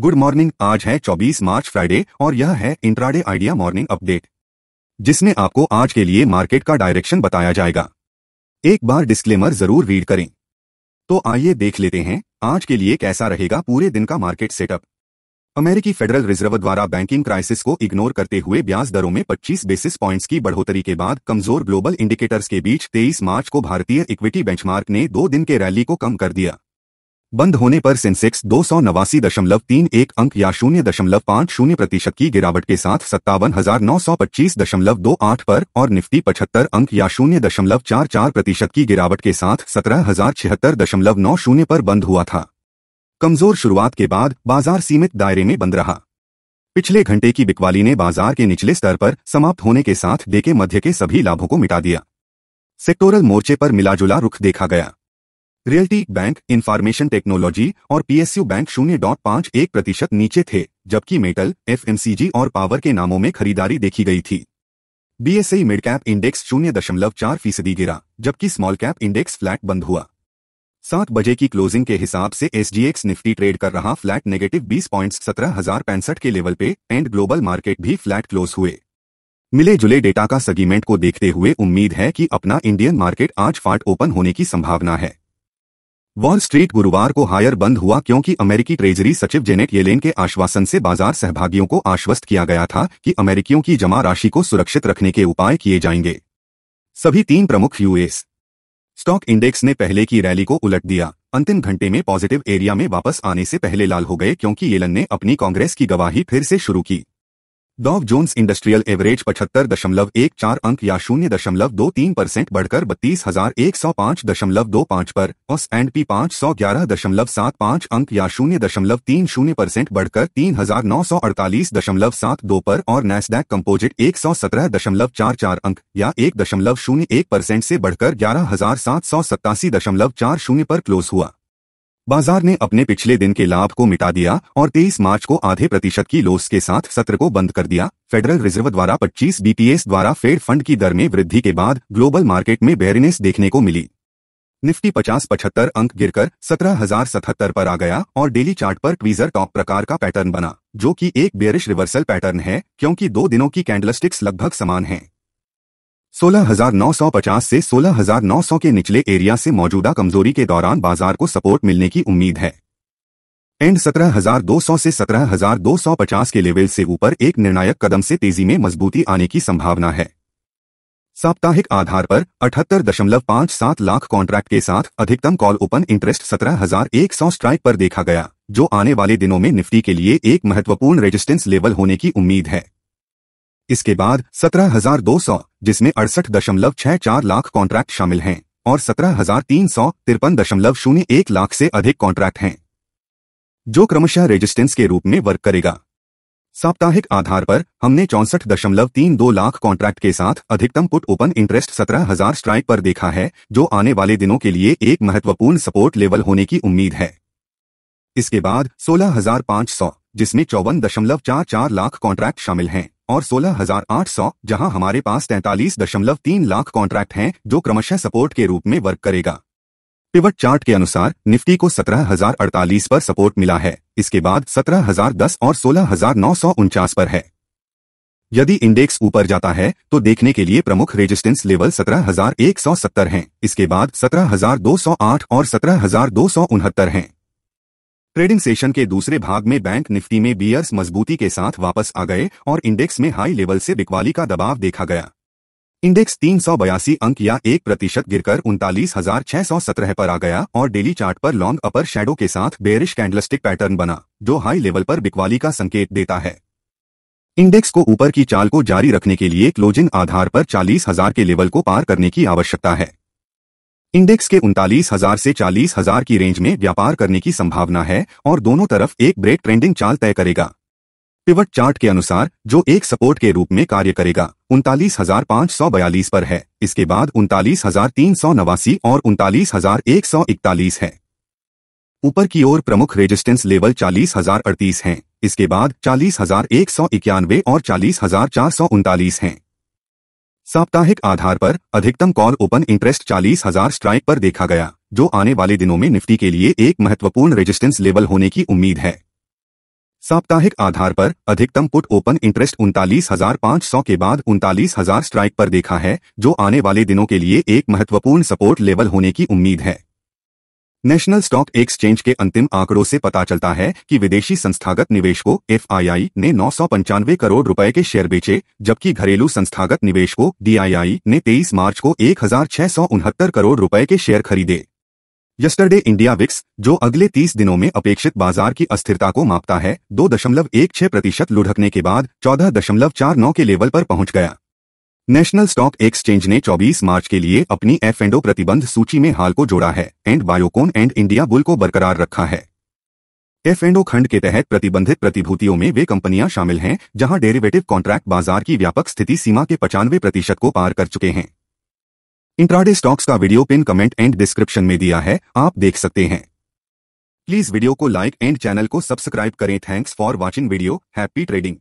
good morning आज है 24 मार्च Friday और यह है इंट्राडे आइडिया मॉर्निंग अपडेट जिसमें आपको आज के लिए मार्केट का डायरेक्शन बताया जाएगा एक बार डिस्क्लेमर जरूर रीड करें तो आइए देख लेते हैं आज के लिए कैसा रहेगा पूरे दिन का मार्केट सेटअप अमेरिकी फेडरल रिजर्व द्वारा बैंकिंग क्राइसिस को इग्नोर करते हुए ब्याज दरों में 25 बेसिस पॉइंट्स की बढ़ोतरी के बाद कमजोर ग्लोबल इंडिकेटर्स के बीच 23 मार्च को भारतीय इक्विटी बेंचमार्क ने दो दिन के रैली को कम कर दिया बंद होने पर सेंसेक्स दो सौ नवासी दशमलव तीन एक अंक या शून्य दशमलव पाँच शून्य प्रतिशत की गिरावट के साथ सत्तावन हजार नौ सौ पच्चीस दशमलव दो आठ पर और निफ्टी पचहत्तर अंक या शून्य दशमलव चार चार प्रतिशत की गिरावट के साथ सत्रह हजार छिहत्तर दशमलव नौ शून्य पर बंद हुआ था कमजोर शुरुआत के बाद बाजार सीमित दायरे में बंद रहा पिछले घंटे की बिकवाली ने बाजार के निचले स्तर पर समाप्त होने के साथ डे मध्य के सभी लाभों को मिटा दिया सेक्टोरल मोर्चे पर मिलाजुला रुख देखा गया रियल्टी बैंक इन्फॉर्मेशन टेक्नोलॉजी और पीएसयू बैंक शून्य डॉट पाँच एक प्रतिशत नीचे थे जबकि मेटल एफएमसीजी और पावर के नामों में खरीदारी देखी गई थी बीएसई मिड कैप इंडेक्स शून्य दशमलव चार फीसदी गिरा जबकि स्मॉल कैप इंडेक्स फ्लैट बंद हुआ सात बजे की क्लोजिंग के हिसाब से एसजीएक्स निफ्टी ट्रेड कर रहा फ्लैट नेगेटिव बीस पॉइंट सत्रह हजार पैंसठ के लेवल पे एंड ग्लोबल मार्केट भी फ्लैट क्लोज हुए मिले जुले डेटा का सेगीमेंट को देखते हुए उम्मीद है कि अपना इंडियन मार्केट आज फाट ओपन होने की संभावना है वॉल स्ट्रीट गुरुवार को हायर बंद हुआ क्योंकि अमेरिकी ट्रेजरी सचिव जेनेट येलेन के आश्वासन से बाजार सहभागियों को आश्वस्त किया गया था कि अमेरिकियों की जमा राशि को सुरक्षित रखने के उपाय किए जाएंगे सभी तीन प्रमुख यूएस स्टॉक इंडेक्स ने पहले की रैली को उलट दिया अंतिम घंटे में पॉजिटिव एरिया में वापस आने से पहले लाल हो गए क्योंकि येलन ने अपनी कांग्रेस की गवाही फिर से शुरू की डॉव जोन्स इंडस्ट्रियल एवरेज पचहत्तर दशमलव एक चार अंक या शून्य दशमलव दो तीन परसेंट बढ़कर बत्तीस हजार एक सौ पाँच दशमलव दो पाँच पर और एंड पी पाँच सौ ग्यारह दशमलव सात पाँच अंक या शून्य दशमलव तीन शून्य परसेंट बढ़कर तीन हजार नौ सौ अड़तालीस दशमलव सात दो पर और नेस्डैक कंपोजिट एक सौ सत्रह दशमलव चार चार अंक या एक दशमलव शून्य एक परसेंट से बढ़कर ग्यारह हजार सात सौ सत्तासी दशमलव चार शून्य पर क्लोज हुआ बाजार ने अपने पिछले दिन के लाभ को मिटा दिया और 23 मार्च को आधे प्रतिशत की लोस के साथ सत्र को बंद कर दिया फेडरल रिजर्व द्वारा 25 बीपीएस द्वारा फेड फंड की दर में वृद्धि के बाद ग्लोबल मार्केट में बेरिनेस देखने को मिली निफ्टी पचास पचहत्तर अंक गिरकर सत्रह हजार सतहत्तर पर आ गया और डेली चार्ट पर ट्वीजर टॉप प्रकार का पैटर्न बना जो कि एक बेरिश रिवर्सल पैटर्न है क्योंकि दो दिनों की कैंडलस्टिक्स लगभग समान हैं 16,950 से 16,900 के निचले एरिया से मौजूदा कमजोरी के दौरान बाजार को सपोर्ट मिलने की उम्मीद है एंड 17,200 से 17,250 के लेवल से ऊपर एक निर्णायक कदम से तेजी में मजबूती आने की संभावना है साप्ताहिक आधार पर 78.57 लाख कॉन्ट्रैक्ट के साथ अधिकतम कॉल ओपन इंटरेस्ट 17,100 स्ट्राइक पर देखा गया जो आने वाले दिनों में निफ्टी के लिए एक महत्वपूर्ण रेजिस्टेंस लेवल होने की उम्मीद है इसके बाद सत्रह हजार दो सौ जिसमें अड़सठ दशमलव छह चार लाख कॉन्ट्रैक्ट शामिल हैं और सत्रह हजार तीन सौ तिरपन दशमलव शून्य एक लाख से अधिक कॉन्ट्रैक्ट हैं जो क्रमशः रेजिस्टेंस के रूप में वर्क करेगा साप्ताहिक आधार पर हमने चौंसठ दशमलव तीन दो लाख कॉन्ट्रैक्ट के साथ अधिकतम पुट ओपन इंटरेस्ट सत्रह हजार स्ट्राइक पर देखा है जो आने वाले दिनों के लिए एक महत्वपूर्ण सपोर्ट लेवल होने की उम्मीद है इसके बाद 16,500 जिसमें चौवन दशमलव चार चार लाख कॉन्ट्रैक्ट शामिल हैं और 16,800 जहां हमारे पास तैतालीस दशमलव तीन लाख कॉन्ट्रैक्ट हैं जो क्रमशः सपोर्ट के रूप में वर्क करेगा पिवट चार्ट के अनुसार निफ्टी को 17,048 पर सपोर्ट मिला है इसके बाद 17,010 और सोलह पर है यदि इंडेक्स ऊपर जाता है तो देखने के लिए प्रमुख रेजिस्टेंस लेवल 17,170 हैं इसके बाद 17,208 और सत्रह हैं ट्रेडिंग सेशन के दूसरे भाग में बैंक निफ्टी में बियर्स मजबूती के साथ वापस आ गए और इंडेक्स में हाई लेवल से बिकवाली का दबाव देखा गया इंडेक्स तीन अंक या एक प्रतिशत गिरकर उनतालीस पर आ गया और डेली चार्ट पर लॉन्ग अपर शेडो के साथ बेरिश कैंडलस्टिक पैटर्न बना जो हाई लेवल पर बिकवाली का संकेत देता है इंडेक्स को ऊपर की चाल को जारी रखने के लिए क्लोजिंग आधार पर चालीस हजार के लेवल को पार करने की आवश्यकता है इंडेक्स के उनतालीस हजार से चालीस हजार की रेंज में व्यापार करने की संभावना है और दोनों तरफ एक ब्रेक ट्रेंडिंग चाल तय करेगा पिवट चार्ट के अनुसार जो एक सपोर्ट के रूप में कार्य करेगा उनतालीस हजार पाँच सौ बयालीस पर है इसके बाद उनतालीस हजार तीन सौ नवासी और उनतालीस हजार एक सौ इकतालीस है ऊपर की ओर प्रमुख रेजिस्टेंस लेवल चालीस हजार अड़तीस है इसके बाद चालीस हजार एक सौ इक्यानवे और चालीस हजार चार सौ उनतालीस है साप्ताहिक आधार पर अधिकतम कॉल ओपन इंटरेस्ट चालीस हजार स्ट्राइक पर देखा गया जो आने वाले दिनों में निफ्टी के लिए एक महत्वपूर्ण रेजिस्टेंस लेवल होने की उम्मीद है साप्ताहिक आधार पर अधिकतम पुट ओपन इंटरेस्ट उनतालीस हजार पाँच सौ के बाद उनतालीस हजार स्ट्राइक पर देखा है जो आने वाले दिनों के लिए एक महत्वपूर्ण सपोर्ट लेवल होने की उम्मीद है नेशनल स्टॉक एक्सचेंज के अंतिम आंकड़ों से पता चलता है कि विदेशी संस्थागत निवेश को एफआईआई ने नौ करोड़ रुपए के शेयर बेचे जबकि घरेलू संस्थागत निवेश को डीआईआई ने 23 मार्च को एक करोड़ रुपए के शेयर खरीदे यस्टरडे इंडिया विक्स जो अगले 30 दिनों में अपेक्षित बाजार की अस्थिरता को मापता है 2.16 प्रतिशत लुढ़कने के बाद 14.49 के लेवल पर पहुंच गया नेशनल स्टॉक एक्सचेंज ने 24 मार्च के लिए अपनी एफ एंडो प्रतिबंध सूची में हाल को जोड़ा है and Biocon and India bull को बरकरार रखा है एफ एंडो खंड के तहत प्रतिबंधित प्रतिभूतियों में वे कंपनियां शामिल हैं जहां डेरिवेटिव कॉन्ट्रैक्ट बाजार की व्यापक स्थिति सीमा के पचानवे प्रतिशत को पार कर चुके हैं इंट्राडे स्टॉक्स का video pin comment and description में दिया है आप देख सकते हैं प्लीज वीडियो को लाइक एंड चैनल को सब्सक्राइब करें thanks for watching video happy trading